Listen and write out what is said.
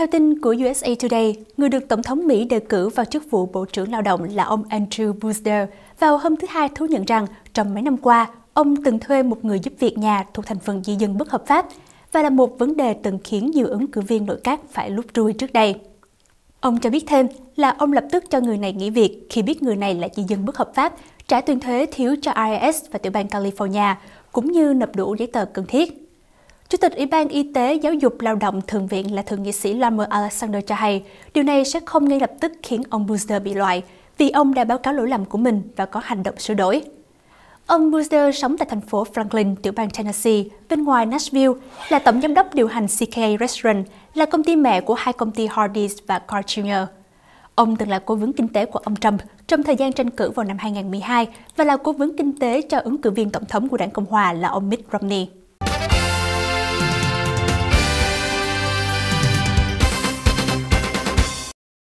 Theo tin của USA Today, người được Tổng thống Mỹ đề cử vào chức vụ Bộ trưởng Lao động là ông Andrew Booster vào hôm thứ Hai thú nhận rằng trong mấy năm qua, ông từng thuê một người giúp việc nhà thuộc thành phần di dân bất hợp pháp và là một vấn đề từng khiến nhiều ứng cử viên nội các phải lúc rui trước đây. Ông cho biết thêm là ông lập tức cho người này nghỉ việc khi biết người này là di dân bất hợp pháp, trả tiền thuế thiếu cho IRS và tiểu bang California, cũng như nộp đủ giấy tờ cần thiết. Chủ tịch Ủy ban Y tế Giáo dục Lao động Thượng viện là Thượng nghị sĩ Lamar Alexander cho hay, điều này sẽ không ngay lập tức khiến ông Booster bị loại, vì ông đã báo cáo lỗi lầm của mình và có hành động sửa đổi. Ông Booster sống tại thành phố Franklin, tiểu bang Tennessee, bên ngoài Nashville, là tổng giám đốc điều hành CK Restaurant, là công ty mẹ của hai công ty Hardee's và Carl Jr. Ông từng là cố vấn kinh tế của ông Trump trong thời gian tranh cử vào năm 2012 và là cố vấn kinh tế cho ứng cử viên tổng thống của đảng Cộng hòa là ông Mitt Romney.